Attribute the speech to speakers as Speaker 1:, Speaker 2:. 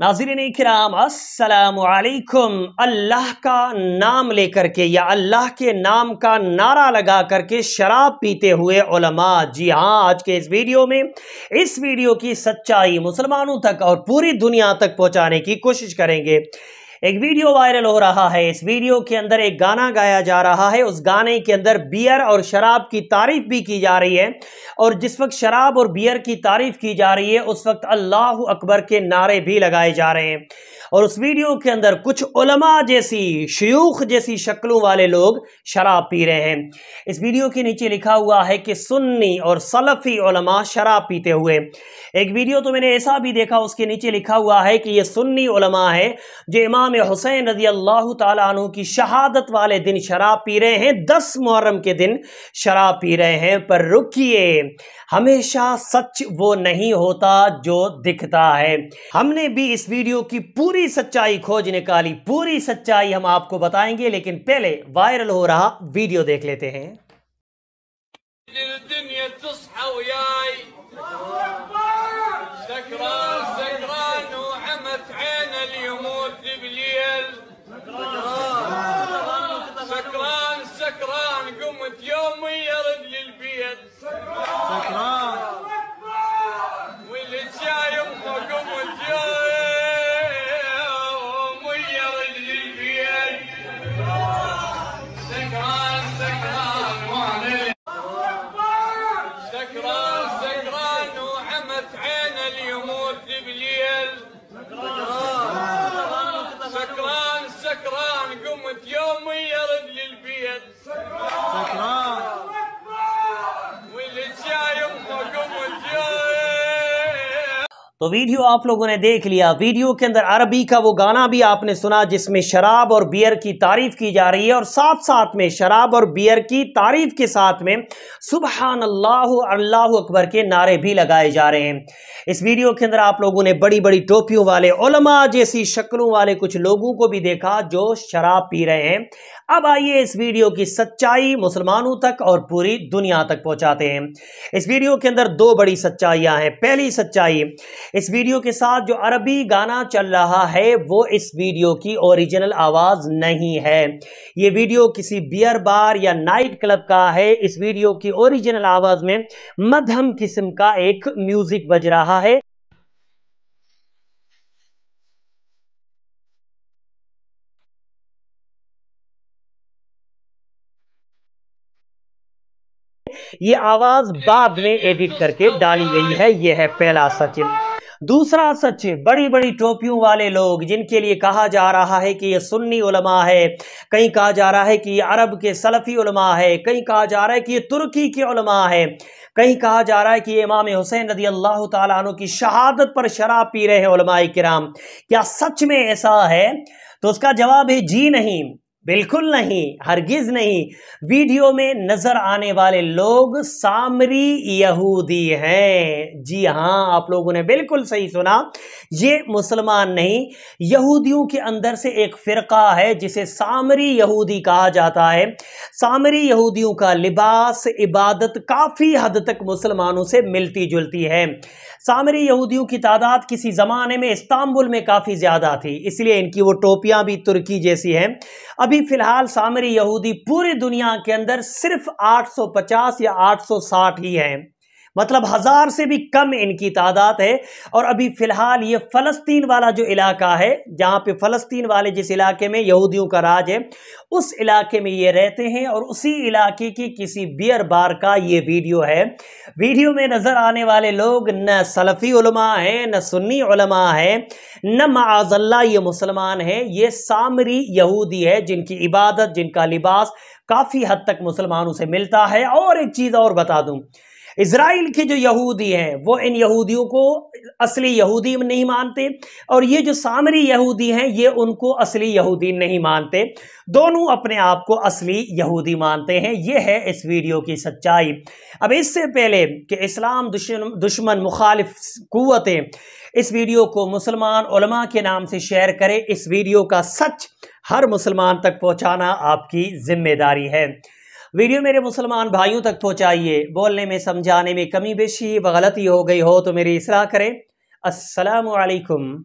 Speaker 1: नाजरीन कराम असलकुम अल्लाह का नाम लेकर के या अल्लाह के नाम का नारा लगा करके शराब पीते हुए जी हाँ आज के इस वीडियो में इस वीडियो की सच्चाई मुसलमानों तक और पूरी दुनिया तक पहुँचाने की कोशिश करेंगे एक वीडियो वायरल हो रहा है इस वीडियो के अंदर एक गाना गाया जा रहा है उस गाने के अंदर बियर और शराब की तारीफ भी की जा रही है और जिस वक्त शराब और बियर की तारीफ की जा रही है उस वक्त अल्लाह अकबर के नारे भी लगाए जा रहे हैं और उस वीडियो के अंदर कुछ उलमा जैसी शयूख जैसी शक्लों वाले लोग शराब पी रहे हैं इस वीडियो के नीचे लिखा हुआ है कि सुन्नी और सलफ़ी उलमा शराब पीते हुए एक वीडियो तो मैंने ऐसा भी देखा उसके नीचे लिखा हुआ है कि ये सुन्नी उलमा है जो इमाम इमाम हुसैन रजी अल्लाह तु की शहादत वाले दिन शराब पी रहे हैं दस मुहर्रम के दिन शराब पी रहे हैं पर रुकिए हमेशा सच वो नहीं होता जो दिखता है हमने भी इस वीडियो की पूरी सच्चाई खोज निकाली पूरी सच्चाई हम आपको बताएंगे लेकिन पहले वायरल हो रहा वीडियो देख लेते हैं
Speaker 2: more three billion.
Speaker 1: तो वीडियो आप लोगों ने देख लिया वीडियो के अंदर अरबी का वो गाना भी आपने सुना जिसमें शराब और बियर की तारीफ की जा रही है और साथ साथ में शराब और बियर की तारीफ के साथ में सुबहान अल्लाह अल्लाह अकबर के नारे भी लगाए जा रहे हैं इस वीडियो के अंदर आप लोगों ने बड़ी बड़ी टोपियों वाले जैसी शक्लों वाले कुछ लोगों को भी देखा जो शराब पी रहे हैं अब आइए इस वीडियो की सच्चाई मुसलमानों तक और पूरी दुनिया तक पहुंचाते हैं इस वीडियो के अंदर दो बड़ी सच्चाइयां हैं पहली सच्चाई इस वीडियो के साथ जो अरबी गाना चल रहा है वो इस वीडियो की ओरिजिनल आवाज़ नहीं है ये वीडियो किसी बियर बार या नाइट क्लब का है इस वीडियो की ओरिजिनल आवाज़ में मध्यम किस्म का एक म्यूज़िक बज रहा है ये आवाज़ बाद में एडिट तो करके डाली गई है ये है पहला सचिन दूसरा सचिन बड़ी बड़ी टोपियों वाले लोग जिनके लिए कहा जा रहा है कि ये सुन्नी उलमा है कहीं कहा जा रहा है कि ये अरब के सलफ़ी उलमा है कहीं कहा जा रहा है कि ये तुर्की के उलमा है कहीं कहा जा रहा है कि इमाम हुसैन रदी अल्लाह तु की शहादत पर शराब पी रहे हैं उलमा कराम क्या सच में ऐसा है तो उसका जवाब है जी नहीं बिल्कुल नहीं हरगिज नहीं वीडियो में नज़र आने वाले लोग सामरी यहूदी हैं जी हाँ आप लोगों ने बिल्कुल सही सुना ये मुसलमान नहीं यहूदियों के अंदर से एक फ़िरका है जिसे सामरी यहूदी कहा जाता है सामरी यहूदियों का लिबास इबादत काफ़ी हद तक मुसलमानों से मिलती जुलती है सामरी यहूदियों की तादाद किसी ज़माने में इस्तांबुल में काफ़ी ज़्यादा थी इसलिए इनकी वो टोपियाँ भी तुर्की जैसी हैं अभी फ़िलहाल सामरी यहूदी पूरी दुनिया के अंदर सिर्फ 850 या 860 ही हैं मतलब हज़ार से भी कम इनकी तादाद है और अभी फ़िलहाल ये फ़लस्तीन वाला जो इलाका है जहाँ पे फ़लस्तीन वाले जिस इलाके में यहूदियों का राज है उस इलाके में ये रहते हैं और उसी इलाके की किसी बियर बार का ये वीडियो है वीडियो में नज़र आने वाले लोग न सलफ़ी हैं न सुन्नी हैं न माजल्ला ये मुसलमान हैं ये सामरी यहूदी है जिनकी इबादत जिनका लिबास काफ़ी हद तक मुसलमानों से मिलता है और एक चीज़ और बता दूँ इसराइल के जो यहूदी हैं वो इन यहूदियों को असली यहूदी नहीं मानते और ये जो सामरी यहूदी हैं ये उनको असली यहूदी नहीं मानते दोनों अपने आप को असली यहूदी मानते हैं ये है इस वीडियो की सच्चाई अब इससे पहले कि इस्लाम दुश्मन दुश्मन मुखालिफ कुतें इस वीडियो को मुसलमान के नाम से शेयर करें इस वीडियो का सच हर मुसलमान तक पहुंचाना आपकी ज़िम्मेदारी है वीडियो मेरे मुसलमान भाइयों तक पहुँचाइए बोलने में समझाने में कमी बेशी व गलती हो गई हो तो मेरी इसलाह करें असलकम